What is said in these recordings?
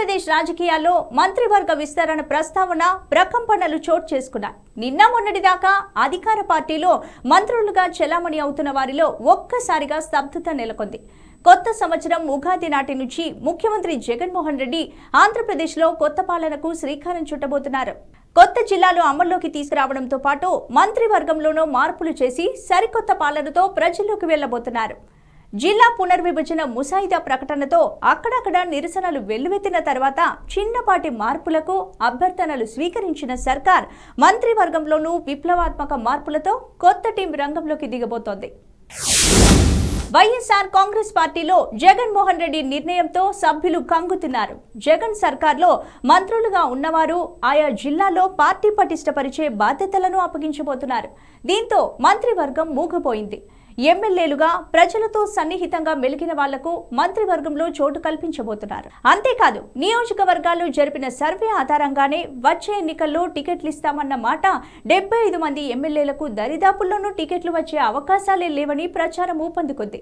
ఆంధ్రప్రదేశ్ రాజకీయాల్లో మంత్రివర్గ విస్తరణ ప్రస్తావన ప్రకంపనలు చోటు చేసుకున్నాయి నిన్న మొన్నటిదాకా అధికార పార్టీలో మంత్రులుగా చెలామణి అవుతున్న వారిలో ఒక్కసారిగా స్తబ్దత నెలకొంది కొత్త సంవత్సరం ఉగాది నాటి నుంచి ముఖ్యమంత్రి జగన్మోహన్ రెడ్డి ఆంధ్రప్రదేశ్లో కొత్త పాలనకు శ్రీకారం చుట్టబోతున్నారు కొత్త జిల్లాలు అమల్లోకి తీసుకురావడంతో పాటు మంత్రివర్గంలోనూ మార్పులు చేసి సరికొత్త పాలనతో ప్రజల్లోకి వెళ్లబోతున్నారు జిల్లా పునర్విభజన ముసాయిదా ప్రకటనతో అక్కడక్కడ నిరసనలు వెల్లువెత్తిన తర్వాత చిన్నపాటి మార్పులకు అభ్యర్థనలు స్వీకరించిన సర్కార్ మంత్రివర్గంలోనూ విప్లవాత్మక మార్పులతో కొత్త టీం రంగంలోకి దిగబోతోంది వైఎస్ఆర్ కాంగ్రెస్ పార్టీలో జగన్మోహన్ రెడ్డి నిర్ణయంతో సభ్యులు కంగుతున్నారు జగన్ సర్కార్లో మంత్రులుగా ఉన్నవారు ఆయా జిల్లాలో పార్టీ పటిష్టపరిచే బాధ్యతలను అప్పగించబోతున్నారు దీంతో మంత్రివర్గం మూగపోయింది ఎమ్మెల్యేలుగా ప్రజలతో సన్నిహితంగా మెలిగిన వాళ్లకు మంత్రివర్గంలో చోటు కల్పించబోతున్నారు అంతేకాదు నియోజకవర్గాల్లో జరిపిన సర్వే ఆధారంగానే వచ్చే ఎన్నికల్లో టికెట్లు ఇస్తామన్న మాట డెబ్బై ఐదు మంది ఎమ్మెల్యేలకు దరిదాపుల్లోనూ టికెట్లు వచ్చే అవకాశాలే లేవని ప్రచారం ఊపందుకుంది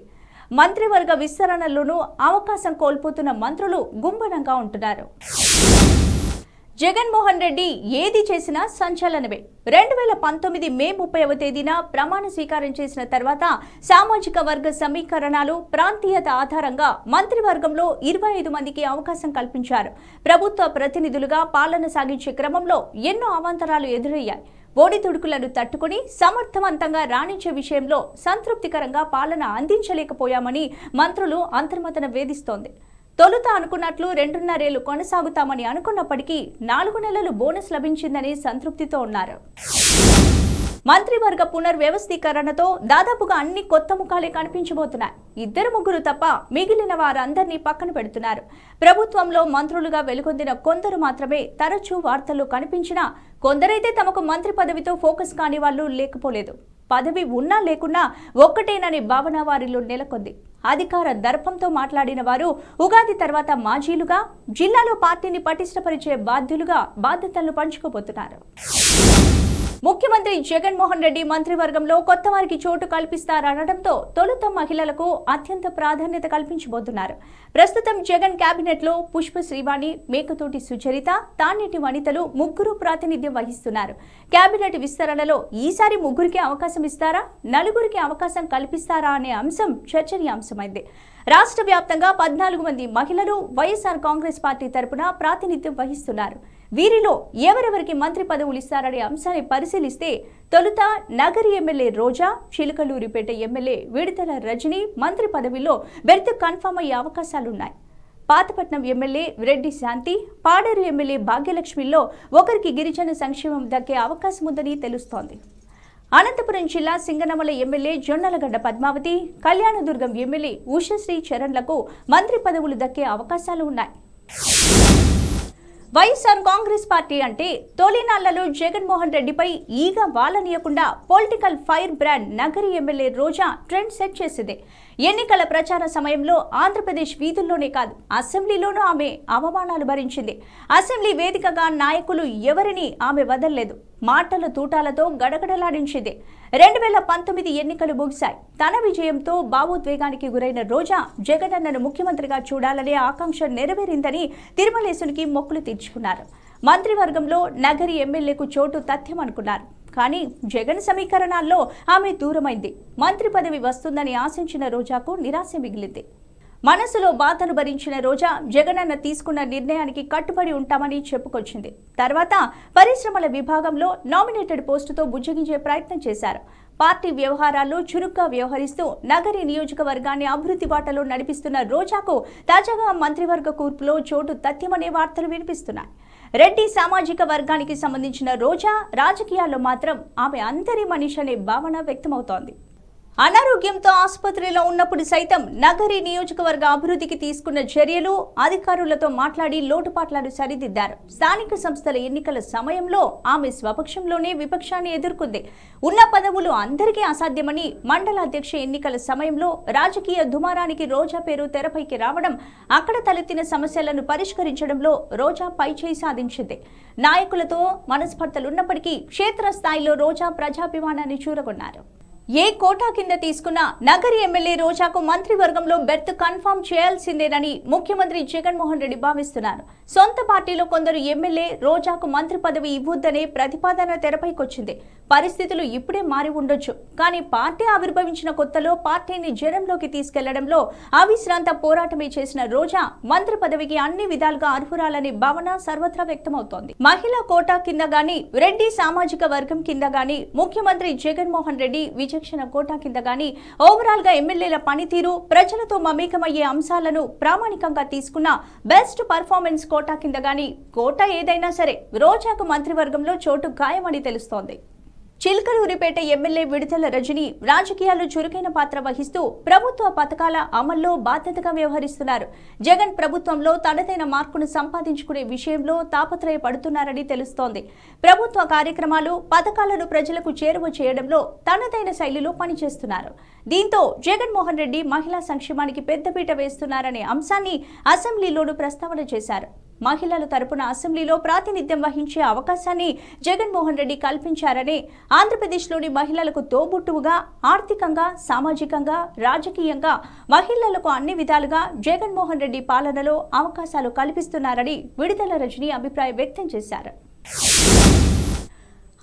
మంత్రివర్గ విస్తరణలోనూ అవకాశం కోల్పోతున్న మంత్రులు గుంబనంగా ఉంటున్నారు జగన్మోహన్ రెడ్డి ఏది చేసినా సంచలనమే రెండు వేల పంతొమ్మిది మే ముప్పైవ తేదీన ప్రమాణ స్వీకారం చేసిన తర్వాత సామాజిక వర్గ సమీకరణాలు ప్రాంతీయత ఆధారంగా మంత్రివర్గంలో ఇరవై ఐదు మందికి అవకాశం కల్పించారు ప్రభుత్వ ప్రతినిధులుగా పాలన సాగించే క్రమంలో ఎన్నో అవాంతరాలు ఎదురయ్యాయి ఒడిదుడుకులను తట్టుకుని సమర్థవంతంగా రాణించే విషయంలో సంతృప్తికరంగా పాలన అందించలేకపోయామని మంత్రులు అంతర్మతన వేధిస్తోంది తొలుత అనుకున్నట్లు రెండున్నరేళ్లు కొనసాగుతామని అనుకున్నప్పటికీ నాలుగు నెలలు బోనస్ లభించిందని సంతృప్తితో ఉన్నారు మంత్రివర్గ పునర్వ్యవస్థీకరణతో దాదాపుగా అన్ని కొత్త ముఖాలే కనిపించబోతున్నాయి ఇద్దరు ముగ్గురు తప్ప మిగిలిన వారందరినీ పక్కన పెడుతున్నారు ప్రభుత్వంలో మంత్రులుగా వెలుగొందిన కొందరు మాత్రమే తరచూ వార్తల్లో కనిపించినా కొందరైతే తమకు మంత్రి పదవితో ఫోకస్ కాని వాళ్ళు లేకపోలేదు పదవి ఉన్నా లేకున్నా ఒక్కటేనని భావన వారిలో నెలకొంది అధికార దర్పంతో మాట్లాడిన వారు ఉగాది తర్వాత మాజీలుగా జిల్లాలో పార్టీని పటిష్టపరిచే బాధ్యులుగా బాధ్యతలను పంచుకోబోతున్నారు ముఖ్యమంత్రి జగన్మోహన్ రెడ్డి మంత్రివర్గంలో కొత్త వారికి చోటు కల్పిస్తారనడంతో తొలుత మహిళలకు అత్యంత ప్రాధాన్యత కల్పించబోతున్నారు ప్రస్తుతం జగన్ లో పుష్ప శ్రీవాణి మేకతోటి సుచరిత తాన్నిటి వనితలు ముగ్గురు ప్రాతినిధ్యం వహిస్తున్నారు కేబినెట్ విస్తరణలో ఈసారి ముగ్గురికి అవకాశం ఇస్తారా నలుగురికి అవకాశం కల్పిస్తారా అనే అంశం చర్చనీయాంశమైంది రాష్ట్ర వ్యాప్తంగా పద్నాలుగు మంది మహిళలు వైఎస్ఆర్ కాంగ్రెస్ పార్టీ తరపున ప్రాతినిధ్యం వహిస్తున్నారు వీరిలో ఎవరెవరికి మంత్రి పదవులు ఇస్తారనే అంశాన్ని పరిశీలిస్తే తొలుత నగరి ఎమ్మెల్యే రోజా చిలకలూరిపేట ఎమ్మెల్యే విడుదల రజని మంత్రి పదవిలో బెర్త్ కన్ఫర్మ్ అయ్యే అవకాశాలున్నాయి పాతపట్నం ఎమ్మెల్యే రెడ్డి శాంతి పాడేరు ఎమ్మెల్యే భాగ్యలక్ష్మిలో ఒకరికి గిరిజన సంక్షేమం దక్కే అవకాశం ఉందని తెలుస్తోంది అనంతపురం జిల్లా సింగనమల ఎమ్మెల్యే జొన్నలగడ్డ పద్మావతి కళ్యాణదుర్గం ఎమ్మెల్యే ఉషశ్రీ చరణ్లకు మంత్రి పదవులు దక్కే అవకాశాలు ఉన్నాయి వైఎస్ఆర్ కాంగ్రెస్ పార్టీ అంటే తొలినాళ్లలో జగన్మోహన్ రెడ్డిపై ఈగ వాలనీయకుండా political fire brand Nagari MLA Roja trend set చేసింది ఎన్నికల ప్రచార సమయంలో ఆంధ్రప్రదేశ్ వీధుల్లోనే కాదు అసెంబ్లీలోనూ ఆమె అవమానాలు భరించింది అసెంబ్లీ వేదికగా నాయకులు ఎవరిని ఆమె వదల్లేదు మాటల తూటాలతో గడగడలాడించింది రెండు వేల పంతొమ్మిది ఎన్నికలు ముగిశాయి తన విజయంతో భావోద్వేగానికి గురైన రోజా జగనన్నను ముఖ్యమంత్రిగా చూడాలనే ఆకాంక్ష నెరవేరిందని తిరుమలేశునికి మొక్కులు తీర్చుకున్నారు మంత్రివర్గంలో నగరి ఎమ్మెల్యేకు చోటు తథ్యమనుకున్నారు కానీ జగన్ సమీకరణాల్లో ఆమె దూరమైంది మంత్రి పదవి వస్తుందని ఆశించిన రోజాకు నిరాశ మిగిలింది మనసులో బాధను భరించిన రోజా జగనన్న తీసుకున్న నిర్ణయానికి కట్టుబడి ఉంటామని చెప్పుకొచ్చింది తర్వాత పరిశ్రమల విభాగంలో నామినేటెడ్ పోస్టుతో బుజ్జగించే ప్రయత్నం చేశారు పార్టీ వ్యవహారాల్లో చురుగ్గా వ్యవహరిస్తూ నగరి నియోజకవర్గాన్ని అభివృద్ధి బాటలో నడిపిస్తున్న రోజాకు తాజాగా మంత్రివర్గ కూర్పులో చోటు తథ్యమనే వార్తలు వినిపిస్తున్నాయి రెడ్డి సామాజిక వర్గానికి సంబంధించిన రోజా రాజకీయాల్లో మాత్రం ఆమె అందరి మనిషి అనే భావన వ్యక్తమవుతోంది అనారోగ్యంతో ఆసుపత్రిలో ఉన్నప్పుడు సైతం నగరి నియోజకవర్గ అభివృద్ధికి తీసుకున్న చర్యలు అధికారులతో మాట్లాడి లోటుపాట్లను సరిదిద్దారు స్థానిక సంస్థల ఎన్నికల సమయంలో ఆమె స్వపక్షంలోనే విపక్షాన్ని ఎదుర్కొంది ఉన్న పదవులు అందరికీ అసాధ్యమని మండల అధ్యక్ష ఎన్నికల సమయంలో రాజకీయ దుమారానికి రోజా పేరు తెరపైకి రావడం అక్కడ తలెత్తిన సమస్యలను పరిష్కరించడంలో రోజా పైచేయి సాధించింది నాయకులతో మనస్పర్ధలున్నప్పటికీ క్షేత్రస్థాయిలో రోజా ప్రజాభిమానాన్ని చూరగొన్నారు ఏ కోటా కింద తీసుకున్నా నగరి ఎమ్మెల్యే రోజాకు మంత్రివర్గంలో బెర్త్ కన్ఫామ్ చేయాల్సిందేనని ముఖ్యమంత్రి జగన్మోహన్ రెడ్డి భావిస్తున్నారు సొంత పార్టీలో కొందరు ఎమ్మెల్యే రోజాకు మంత్రి పదవి ఇవ్వద్దనే ప్రతిపాదన తెరపైకొచ్చింది పరిస్థితులు ఇప్పుడే మారి ఉండొచ్చు కానీ పార్టీ ఆవిర్భవించిన కొత్తలో పార్టీని జనంలోకి తీసుకెళ్లడంలో అవిశ్రాంత పోరాటమే చేసిన రోజా మంత్రి పదవికి అన్ని విధాలుగా అర్హురాలని భావన సర్వత్రా వ్యక్తమవుతోంది మహిళా కోటా కింద గాని రెడ్డి సామాజిక వర్గం కింద గాని ముఖ్యమంత్రి జగన్మోహన్ రెడ్డి విజయ విచక్షణ కోటా కింద గానీ ఓవరాల్ గా ఎమ్మెల్యేల పనితీరు ప్రజలతో మమేకమయ్యే అంశాలను ప్రామాణికంగా తీసుకున్న బెస్ట్ పర్ఫార్మెన్స్ కోటా కింద గానీ కోటా ఏదైనా సరే రోజాకు మంత్రివర్గంలో చోటు ఖాయమని తెలుస్తోంది చిలకలూరిపేట ఎమ్మెల్యే విడుదల రజని రాజకీయాలు చురుకైన పాత్ర వహిస్తూ ప్రభుత్వ పథకాల అమల్లో బాధ్యతగా వ్యవహరిస్తున్నారు జగన్ ప్రభుత్వంలో తనదైన మార్కును సంపాదించుకునే విషయంలో తాపత్రయపడుతున్నారని తెలుస్తోంది ప్రభుత్వ కార్యక్రమాలు పథకాలను ప్రజలకు చేరువ చేయడంలో తనదైన శైలిలో పనిచేస్తున్నారు దీంతో జగన్మోహన్ రెడ్డి మహిళా సంక్షేమానికి పెద్దపీట వేస్తున్నారనే అంశాన్ని అసెంబ్లీలోనూ ప్రస్తావన చేశారు మహిళల తరపున అసెంబ్లీలో ప్రాతినిధ్యం వహించే అవకాశాన్ని జగన్మోహన్ రెడ్డి కల్పించారని ఆంధ్రప్రదేశ్లోని మహిళలకు తోబుట్టువుగా ఆర్థికంగా సామాజికంగా రాజకీయంగా మహిళలకు అన్ని విధాలుగా జగన్మోహన్ రెడ్డి పాలనలో అవకాశాలు కల్పిస్తున్నారని విడుదల రజని అభిప్రాయం వ్యక్తం చేశారు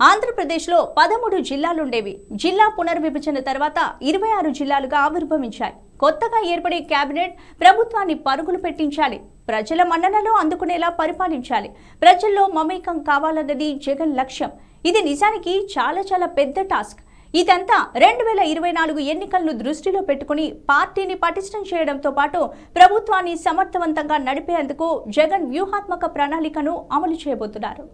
ఆంధ్రప్రదేశ్లో పదమూడు జిల్లాలుండేవి జిల్లా పునర్విభజన తర్వాత ఇరవై ఆరు జిల్లాలుగా ఆవిర్భవించాయి కొత్తగా ఏర్పడే కేబినెట్ ప్రభుత్వాన్ని పరుగులు పెట్టించాలి ప్రజల మన్ననలు అందుకునేలా పరిపాలించాలి ప్రజల్లో మమేకం కావాలన్నది జగన్ లక్ష్యం ఇది నిజానికి చాలా చాలా పెద్ద టాస్క్ ఇదంతా రెండు వేల ఇరవై నాలుగు ఎన్నికలను దృష్టిలో పెట్టుకుని పార్టీని పటిష్టం చేయడంతో పాటు ప్రభుత్వాన్ని సమర్థవంతంగా నడిపేందుకు జగన్ వ్యూహాత్మక ప్రణాళికను అమలు చేయబోతున్నారు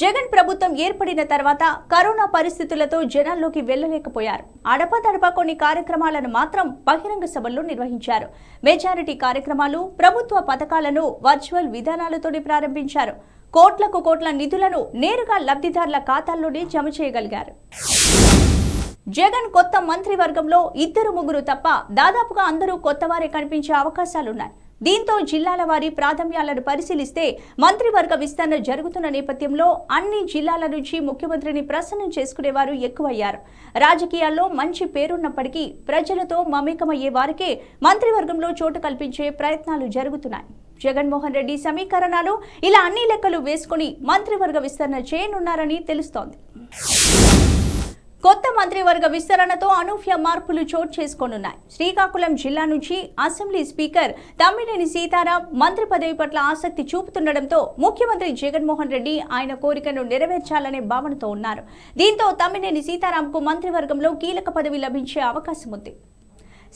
జగన్ ప్రభుత్వం ఏర్పడిన తర్వాత కరోనా పరిస్థితులతో జనాల్లోకి వెళ్లలేకపోయారు అడపదడప కొన్ని కార్యక్రమాలను మాత్రం బహిరంగ సభల్లో నిర్వహించారు మెజారిటీ కార్యక్రమాలు ప్రభుత్వ పథకాలను వర్చువల్ విధానాలతోనే ప్రారంభించారు కోట్లకు కోట్ల నిధులను నేరుగా లబ్ధిదారుల ఖాతాల్లోనే జమ చేయగలిగారు జగన్ కొత్త మంత్రివర్గంలో ఇద్దరు ముగ్గురు తప్ప దాదాపుగా అందరూ కొత్తవారే కనిపించే అవకాశాలున్నాయి దీంతో జిల్లాల వారి ప్రాథమ్యాలను పరిశీలిస్తే మంత్రివర్గ విస్తరణ జరుగుతున్న నేపథ్యంలో అన్ని జిల్లాల నుంచి ముఖ్యమంత్రిని ప్రసన్నం చేసుకునేవారు ఎక్కువయ్యారు రాజకీయాల్లో మంచి పేరున్నప్పటికీ ప్రజలతో మమేకమయ్యే వారికే మంత్రివర్గంలో చోటు కల్పించే ప్రయత్నాలు జరుగుతున్నాయి జగన్మోహన్ రెడ్డి సమీకరణాలు ఇలా అన్ని లెక్కలు వేసుకుని మంత్రివర్గ విస్తరణ చేయనున్నారని తెలుస్తోంది కొత్త మంత్రివర్గ విస్తరణతో అనూహ్య మార్పులు చోటు చేసుకోనున్నాయి శ్రీకాకుళం జిల్లా నుంచి అసెంబ్లీ స్పీకర్ తమ్మినేని సీతారాం మంత్రి పదవి పట్ల ఆసక్తి చూపుతుండటంతో ముఖ్యమంత్రి జగన్మోహన్ రెడ్డి ఆయన కోరికను నెరవేర్చాలనే భావనతో ఉన్నారు దీంతో తమ్మినేని సీతారాంకు మంత్రివర్గంలో కీలక పదవి లభించే అవకాశం ఉంది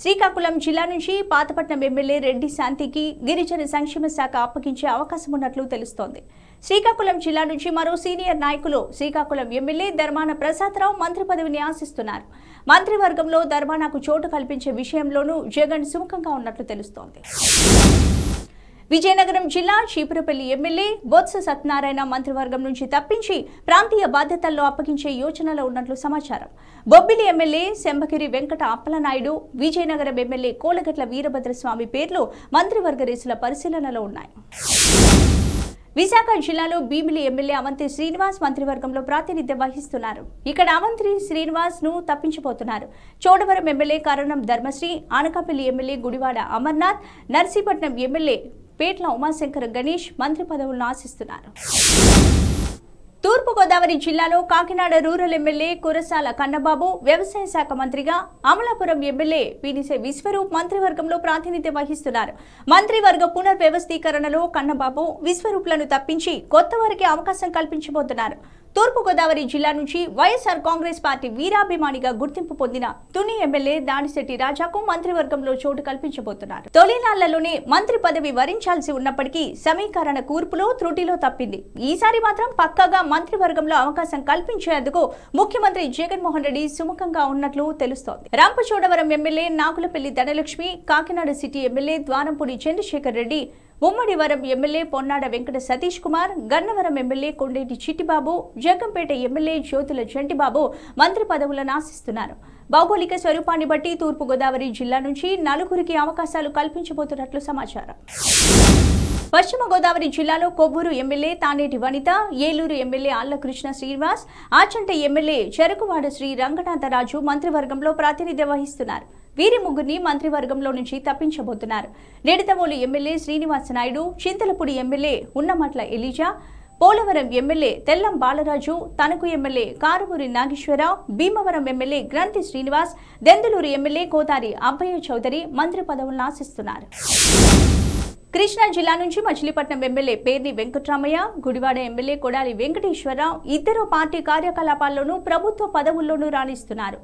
శ్రీకాకుళం జిల్లా నుంచి పాతపట్నం ఎమ్మెల్యే రెడ్డి శాంతికి గిరిజన సంక్షేమ శాఖ అప్పగించే అవకాశం ఉన్నట్లు తెలుస్తోంది శ్రీకాకుళం జిల్లా నుంచి మరో సీనియర్ నాయకులు శ్రీకాకుళం ఎమ్మెల్యే ధర్మాన ప్రసాదరావు మంత్రి పదవిని ఆశిస్తున్నారు మంత్రివర్గంలో ధర్మానాకు చోటు కల్పించే విషయంలోనూ జగన్ సుముఖంగా ఉన్నట్లు తెలుస్తోంది విజయనగరం జిల్లా చీపురపల్లి ఎమ్మెల్యే బొత్స సత్యనారాయణ మంత్రివర్గం నుంచి తప్పించి ప్రాంతీయ బాధ్యతల్లో అప్పగించే యోచనలో ఉన్నట్లు సమాచారం బొబ్బిలి ఎమ్మెల్యే శంభగిరి వెంకట అప్పలనాయుడు విజయనగరం ఎమ్మెల్యే కోలగట్ల వీరభద్రస్వామి పేర్లు మంత్రివర్గ రేసుల పరిశీలనలో ఉన్నాయి విశాఖ జిల్లాలో భీమిలి ఎమ్మెల్యే అవంతి శ్రీనివాస్ మంత్రివర్గంలో ప్రాతినిధ్యం వహిస్తున్నారు ఇక్కడ అవంతి శ్రీనివాస్ ను తప్పించబోతున్నారు Chodavaram MLA Karanam Dharmasri Anakapalli MLA Gudivada Amarnath Narsipatnam MLA Petla Umashankar Ganesh మంత్రి పదవులను ఆశిస్తున్నారు తూర్పుగోదావరి జిల్లాలో కాకినాడ రూరల్ ఎమ్మెల్యే కురసాల కన్నబాబు వ్యవసాయ శాఖ మంత్రిగా అమలాపురం ఎమ్మెల్యే పీనిసే విశ్వరూప్ మంత్రివర్గంలో ప్రాతినిధ్యం వహిస్తున్నారు మంత్రివర్గ పునర్వ్యవస్థీకరణలో కన్నబాబు విశ్వరూప్లను తప్పించి కొత్త వారికి అవకాశం కల్పించబోతున్నారు తూర్పుగోదావరి జిల్లా నుంచి వైఎస్ఆర్ కాంగ్రెస్ పార్టీ వీరాభిమానిగా గుర్తింపు పొందిన తుని ఎమ్మెల్యే దానిశెట్టి రాజాకు మంత్రివర్గంలో చోటు కల్పించబోతున్నారు తొలినాళ్లలోనే మంత్రి పదవి వరించాల్సి ఉన్నప్పటికీ సమీకరణ కూర్పులో త్రుటిలో తప్పింది ఈసారి మాత్రం పక్కాగా మంత్రివర్గంలో అవకాశం కల్పించేందుకు ముఖ్యమంత్రి జగన్మోహన్ రెడ్డి సుముఖంగా ఉన్నట్లు తెలుస్తోంది Rampachodavaram MLA Nagulapalli Dhanalakshmi Kakinada city MLA Dwarampudi Chandrasekhar Reddy Ummadivaram MLA Ponnada Venkata Satish Kumar Gannavaram MLA Kondeti Chittibabu Jaggampeta MLA Jyothula Chantibabu మంత్రి పదవులను ఆశిస్తున్నారు భౌగోళిక స్వరూపాన్ని బట్టి తూర్పుగోదావరి జిల్లా నుంచి నలుగురికి అవకాశాలు కల్పించబోతున్నట్లు సమాచారం పశ్చిమ గోదావరి జిల్లాలో Kovvur MLA Taneti Vanitha Eluru MLA Allakrishna Srinivas Achanta MLA Cherukuvada Sri Ranganatharaju మంత్రివర్గంలో ప్రాతినిధ్యం వహిస్తున్నారు వీరి ముగ్గురిని మంత్రివర్గంలో నుంచి తప్పించబోతున్నారు నేడతమూలు MLA Srinivasa Naidu Chintalapudi MLA Unnamatla Eliza Polavaram MLA Tellam Balaraju Tanuku MLA Karumuri Nageswararao Bhimavaram MLA Grandhi Srinivas Denduluru MLA Kodari Abbayya Chowdary మంత్రి పదవులను ఆశిస్తున్నారు కృష్ణా జిల్లా నుంచి మచిలీపట్నం ఎమ్మెల్యే పేర్ని వెంకట్రామయ్య గుడివాడ ఎమ్మెల్యే కొడాలి వెంకటేశ్వరరావు ఇద్దరు పార్టీ కార్యకలాపాల్లోనూ ప్రభుత్వ పదవుల్లోనూ రాణిస్తున్నారు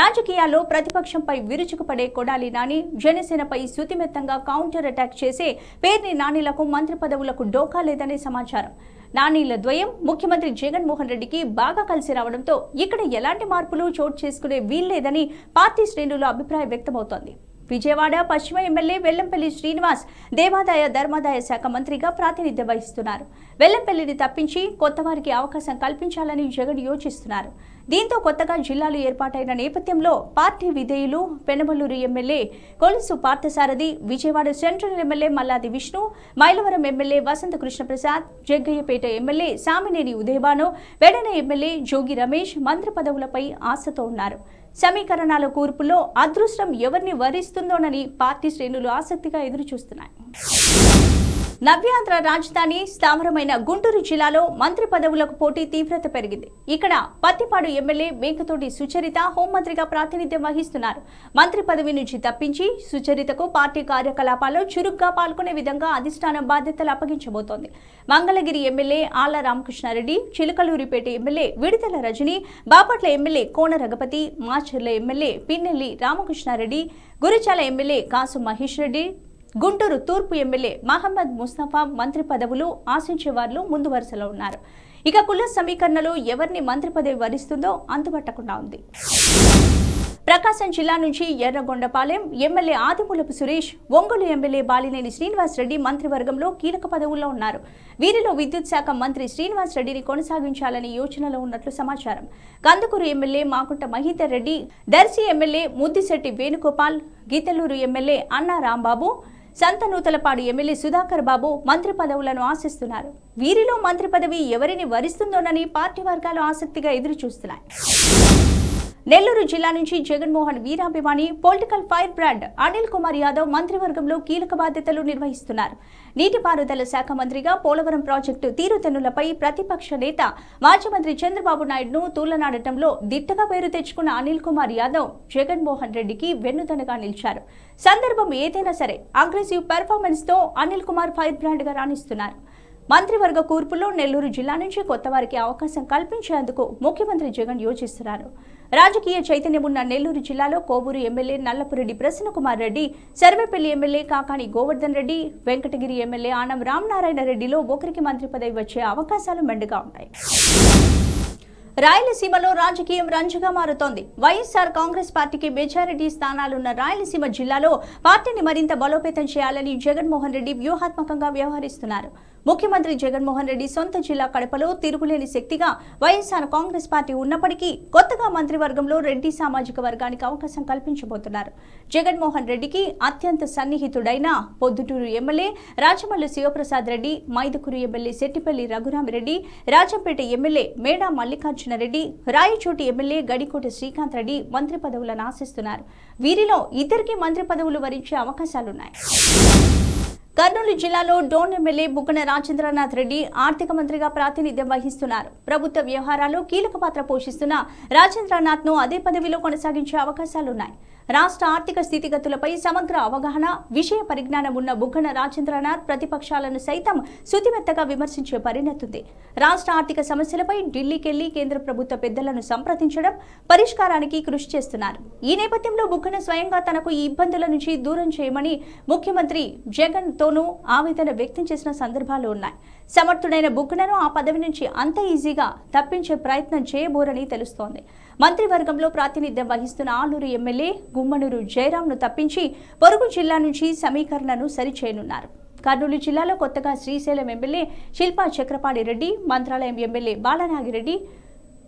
రాజకీయాల్లో ప్రతిపక్షంపై విరుచుకుపడే కొడాలి నాని జనసేనపై శుతిమెత్తంగా కౌంటర్ అటాక్ చేసే పేర్ని నానిలకు మంత్రి పదవులకు డోకా లేదనే సమాచారం నానీల ద్వయం ముఖ్యమంత్రి జగన్మోహన్ రెడ్డికి బాగా కలిసి రావడంతో ఇక్కడ ఎలాంటి మార్పులు చోటు చేసుకునే వీల్లేదని పార్టీ శ్రేణులు అభిప్రాయం వ్యక్తమవుతోంది విజయవాడ పశ్చిమ ఎమ్మెల్యే వెల్లంపల్లి శ్రీనివాస్ దేవాదాయ ధర్మాదాయ శాఖ మంత్రిగా ప్రాతినిధ్యం వహిస్తున్నారు వెల్లంపల్లిని తప్పించి కొత్తవారికి అవకాశం కల్పించాలని జగన్ యోచిస్తున్నారు దీంతో కొత్తగా జిల్లాలు ఏర్పాటైన నేపథ్యంలో పార్టీ విధేయులు Penamaluru MLA Kolusu Parthasarathy Vijayawada central MLA Malladi Vishnu Mylavaram MLA Vasantha Krishnaprasad Jaggayyapeta MLA Samineni Udayabhanu వెడన ఎమ్మెల్యే జోగి రమేష్ మంత్రి పదవులపై ఆశతో ఉన్నారు సమీకరణాల కూర్పులో అదృష్టం ఎవరిని వరిస్తుందోనని పార్టీ శ్రేణులు ఆసక్తిగా ఎదురుచూస్తున్నాయి నవ్యాంధ్ర రాజధాని స్థావరమైన గుంటూరు జిల్లాలో మంత్రి పదవులకు పోటీ తీవ్రత పెరిగింది ఇక్కడ పత్తిపాడు ఎమ్మెల్యే మేకతోటి సుచరిత హోంమంత్రిగా ప్రాతినిధ్యం వహిస్తున్నారు మంత్రి పదవి నుంచి తప్పించి సుచరితకు పార్టీ కార్యకలాపాల్లో చురుగ్గా పాల్గొనే విధంగా అధిష్టానం బాధ్యతలు అప్పగించబోతోంది Mangalagiri MLA Alla Ramakrishnareddy Chilakaluripet MLA Vidadala Rajini Bapatla MLA Kona Raghupathi Macherla MLA Pinnelli Ramakrishnareddy Gurazala MLA Kasu Mahesh Reddy Guntur తూర్పు ఎమ్మెల్యే మహమ్మద్ ముస్తఫా మంత్రి పదవులు ఆశించే వారు ముందు వరుసలో ఉన్నారు ఇక కుల సమీకరణలు ఎవరిని మంత్రి పదవి వరిస్తుందో అందుబట్టకుండా ఉంది ప్రకాశం జిల్లా నుంచి ఎర్రగొండపాలెం ఎమ్మెల్యే ఆదిమూలపు సురేష్ ఒంగోలు ఎమ్మెల్యే బాలినేని శ్రీనివాసరెడ్డి మంత్రివర్గంలో కీలక పదవుల్లో ఉన్నారు వీరిలో విద్యుత్ శాఖ మంత్రి శ్రీనివాసరెడ్డిని కొనసాగించాలని యోచనలో ఉన్నట్లు సమాచారం Kandukur MLA Makunta Mahidhar Reddy Darsi MLA Muddisetti Venugopal Geethaluru MLA Anna Rambabu Santhanuthalapadu MLA Sudhakar Babu మంత్రి పదవులను ఆశిస్తున్నారు వీరిలో మంత్రి పదవి ఎవరిని వరిస్తుందోనని పార్టీ వర్గాలు ఆసక్తిగా ఎదురుచూస్తున్నాయి నెల్లూరు జిల్లా నుంచి జగన్మోహన్ వీరాభిమాని political fire brand Anil Kumar Yadav మంత్రివర్గంలో కీలక బాధ్యతలు నిర్వహిస్తున్నారు నీటిపారుదల శాఖ మంత్రిగా పోలవరం ప్రాజెక్టు తీరుతెన్నులపై ప్రతిపక్ష నేత మాజీ మంత్రి చంద్రబాబు నాయుడును తూలనాడటంలో దిట్టగా పేరు తెచ్చుకున్న అనిల్ కుమార్ యాదవ్ జగన్మోహన్ రెడ్డికి వెన్నుదనగా నిలిచారు సందర్భం ఏదైనా సరే అగ్రెసివ్ తో అనిల్ కుమార్ ఫైర్ బ్రాండ్గా రాణిస్తున్నారు మంత్రివర్గ కూర్పులో నెల్లూరు జిల్లా నుంచి కొత్తవారికి అవకాశం కల్పించేందుకు ముఖ్యమంత్రి జగన్ యోచిస్తున్నారు రాజకీయ చైతన్యం ఉన్న నెల్లూరు జిల్లాలో Kovur MLA Nallapureddy Prasannakumar Reddy Sarvepalli MLA Kakani Govardhan Reddy Venkatagiri MLA Anam Ramanarayana రెడ్డిలో ఒకరికి మంత్రి పదవి వచ్చే అవకాశాలు మెండుగా ఉన్నాయి రాయలసీమలో రాజకీయం రంజుగా మారుతోంది వైఎస్ఆర్ కాంగ్రెస్ పార్టీకి మెజారిటీ స్థానాలున్న రాయలసీమ జిల్లాలో పార్టీని మరింత బలోపేతం చేయాలని జగన్మోహన్ రెడ్డి వ్యూహాత్మకంగా వ్యవహరిస్తున్నారు ముఖ్యమంత్రి జగన్మోహన్ రెడ్డి సొంత జిల్లా కడపలో తిరుగులేని శక్తిగా వైఎస్ఆర్ కాంగ్రెస్ పార్టీ ఉన్నప్పటికీ కొత్తగా మంత్రివర్గంలో రెడ్డి సామాజిక వర్గానికి అవకాశం కల్పించబోతున్నారు జగన్మోహన్ రెడ్డికి అత్యంత సన్నిహితుడైన Proddatur MLA Rajamalli Sivaprasad Reddy Mydukur MLA Settipalli Raghuramireddy Rajampet MLA Meda Mallikarjuna Reddy Rayachoti MLA Gadikota Srikanth Reddy మంత్రి పదవులను ఆశిస్తున్నారు వీరిలో ఇద్దరికి మంత్రి పదవులు వరించే అవకాశాలున్నాయి కర్నూలు జిల్లాలో డోన్ ఎమ్మెల్యే బుగ్గన రాజేంద్రనాథ్ రెడ్డి ఆర్థిక మంత్రిగా ప్రాతినిధ్యం వహిస్తున్నారు ప్రభుత్వ వ్యవహారాల్లో కీలక పాత్ర పోషిస్తున్న రాజేంద్రనాథ్ ను అదే పదవిలో కొనసాగించే అవకాశాలున్నాయి రాష్ట్ర ఆర్థిక స్థితిగతులపై సమగ్ర అవగాహన విషయ పరిజ్ఞానం ఉన్న బుగ్గన రాజేంద్రనాథ్ ప్రతిపక్షాలను సైతం శుతిమెత్తగా విమర్శించే పరిణతుంది రాష్ట్ర ఆర్థిక సమస్యలపై ఢిల్లీకెళ్లి కేంద్ర ప్రభుత్వ పెద్దలను సంప్రదించడం పరిష్కారానికి కృషి చేస్తున్నారు ఈ నేపథ్యంలో బుగ్గన స్వయంగా తనకు ఈ ఇబ్బందుల నుంచి దూరం చేయమని ముఖ్యమంత్రి జగన్ తోనూ ఆవేదన వ్యక్తం చేసిన సందర్భాలు ఉన్నాయి సమర్థుడైన బుగ్గనను ఆ పదవి నుంచి అంత ఈజీగా తప్పించే ప్రయత్నం చేయబోరని తెలుస్తోంది మంత్రివర్గంలో ప్రాతినిధ్యం వహిస్తున్న ఆలూరు ఎమ్మెల్యే గుమ్మనూరు జయరామ్ను తప్పించి పొరుగు జిల్లా నుంచి సమీకరణను సరిచేయనున్నారు కర్నూలు జిల్లాలో కొత్తగా Srisailam MLA Silpa Chakrapani Reddy Mantralayam MLA Balanagireddy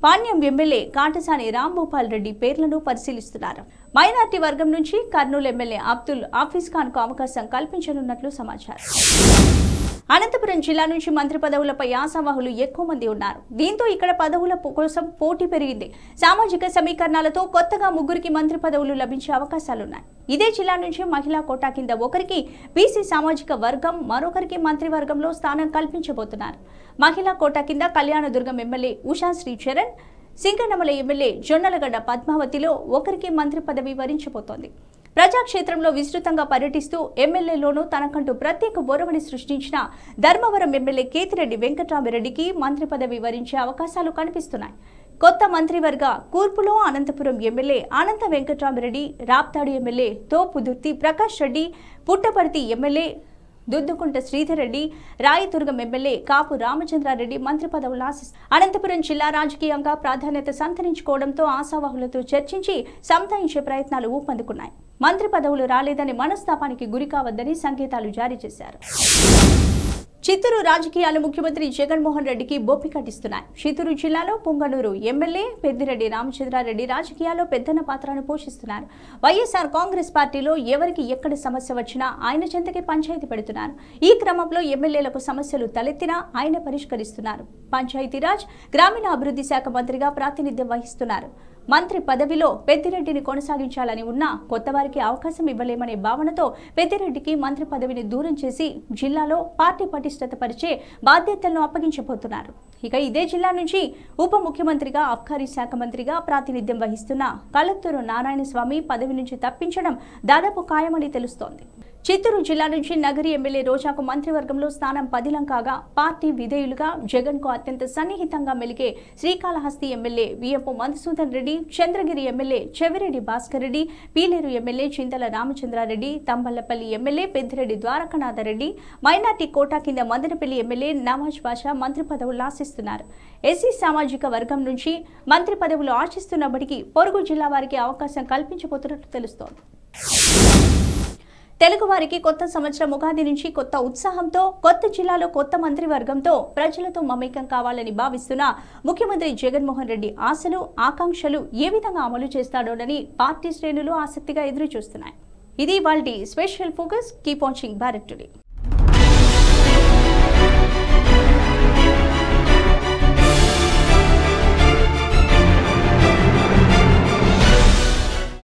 Panyam MLA Katasani Rambhupal Reddy పేర్లను పరిశీలిస్తున్నారు మైనార్టీ వర్గం నుంచి కర్నూలు ఎమ్మెల్యే అబ్దుల్ ఆఫీస్ ఖాన్కు అవకాశం కల్పించనున్నట్లు సమాచారం అనంతపురం జిల్లా నుంచి మంత్రి పదవులపై ఆశావాహులు ఎక్కువ మంది ఉన్నారు దీంతో ఇక్కడ పదవుల కోసం పోటీ పెరిగింది సామాజిక సమీకరణాలతో కొత్తగా ముగ్గురికి మంత్రి పదవులు లభించే అవకాశాలున్నాయి ఇదే జిల్లా నుంచి మహిళా కోటా కింద ఒకరికి బీసీ సామాజిక వర్గం మరొకరికి మంత్రివర్గంలో స్థానం కల్పించబోతున్నారు మహిళా కోటా కింద కళ్యాణదుర్గం ఎమ్మెల్యే ఉషా శ్రీ చరణ్ సింగనమల ఎమ్మెల్యే జొన్నలగడ్డ పద్మావతిలో ఒకరికి మంత్రి పదవి వరించబోతోంది ప్రజాక్షేత్రంలో విస్తృతంగా పర్యటిస్తూ ఎమ్మెల్యేలోనూ తనకంటూ ప్రత్యేక ఒరవని సృష్టించిన ధర్మవరం ఎమ్మెల్యే కేతిరెడ్డి వెంకటరామిరెడ్డికి మంత్రి పదవి వివరించే అవకాశాలు కనిపిస్తున్నాయి కొత్త మంత్రివర్గ కూర్పులో Anantapur MLA Anantha Venkataramireddy Raptadu MLA Thopudurthi Prakash Reddy Puttaparthi MLA Duddukunta Reddy Rayadurgam MLA Kapu Ramachandrareddy మంత్రి పదవులు అనంతపురం జిల్లా రాజకీయంగా ప్రాధాన్యత సంతరించుకోవడంతో ఆశావాహులతో చర్చించి సంతాయించే ప్రయత్నాలు ఊపందుకున్నాయి మంత్రి పదవులు రాలేదని మనస్తాపానికి గురి కావద్దని సంకేతాలు జారీ చేశారు చిత్తూరు రాజకీయాలు ముఖ్యమంత్రి జగన్మోహన్ రెడ్డికి బొప్పి కట్టిస్తున్నాయి చిత్తూరు జిల్లాలో పొంగనూరు ఎమ్మెల్యే పెద్దిరెడ్డి రామచంద్రారెడ్డి రాజకీయాల్లో పెద్దన్న పాత్రను పోషిస్తున్నారు వైఎస్ఆర్ కాంగ్రెస్ పార్టీలో ఎవరికి ఎక్కడ సమస్య వచ్చినా ఆయన చెంతకే పంచాయతీ పెడుతున్నారు ఈ క్రమంలో ఎమ్మెల్యేలకు సమస్యలు తలెత్తినా ఆయన పరిష్కరిస్తున్నారు పంచాయతీరాజ్ గ్రామీణాభివృద్ధి శాఖ మంత్రిగా ప్రాతినిధ్యం వహిస్తున్నారు మంత్రి పదవిలో పెద్దిరెడ్డిని కొనసాగించాలని ఉన్నా కొత్తవారికి అవకాశం ఇవ్వలేమనే భావనతో పెద్దిరెడ్డికి మంత్రి పదవిని దూరం చేసి జిల్లాలో పార్టీ పటిష్టత పరిచే బాధ్యతలను అప్పగించబోతున్నారు ఇక ఇదే జిల్లా నుంచి ఉప ముఖ్యమంత్రిగా అబ్కారీ శాఖ మంత్రిగా ప్రాతినిధ్యం వహిస్తున్న కలెక్టర్ నారాయణ స్వామి పదవి నుంచి తప్పించడం దాదాపు ఖాయమని తెలుస్తోంది చిత్తూరు జిల్లా నుంచి నగరి ఎమ్మెల్యే రోజాకు మంత్రివర్గంలో స్థానం పదిలం కాగా పార్టీ విధేయులుగా జగన్కు అత్యంత సన్నిహితంగా మెలిగే శ్రీకాళహస్తి ఎమ్మెల్యే వీఎంపు Madhusudhan Reddy Chandragiri MLA Chevireddy Bhaskar Reddy Pileru MLA Chintala Ramachandrareddy Thamballapalle MLA Peddireddy Dwarakanathreddy minority quota కింద మందనపల్లి ఎమ్మెల్యే నవాజ్ బాషా మంత్రి పదవులు ఆశిస్తున్నారు ఎస్సీ సామాజిక వర్గం నుంచి మంత్రి పదవులు ఆశిస్తున్నప్పటికీ పొరుగు జిల్లా వారికి అవకాశం కల్పించబోతున్నట్లు తెలుస్తోంది తెలుగువారికి కొత్త సంవత్సరం ఉగాది నుంచి కొత్త ఉత్సాహంతో కొత్త జిల్లాలో కొత్త మంత్రివర్గంతో ప్రజలతో మమేకం కావాలని భావిస్తున్న ముఖ్యమంత్రి జగన్మోహన్ రెడ్డి ఆశలు ఆకాంక్షలు ఏ విధంగా అమలు చేస్తాడోనని పార్టీ శ్రేణులు ఆసక్తిగా ఎదురుచూస్తున్నాయి ఇది వాళ్ళ special focus keep watching Bharat today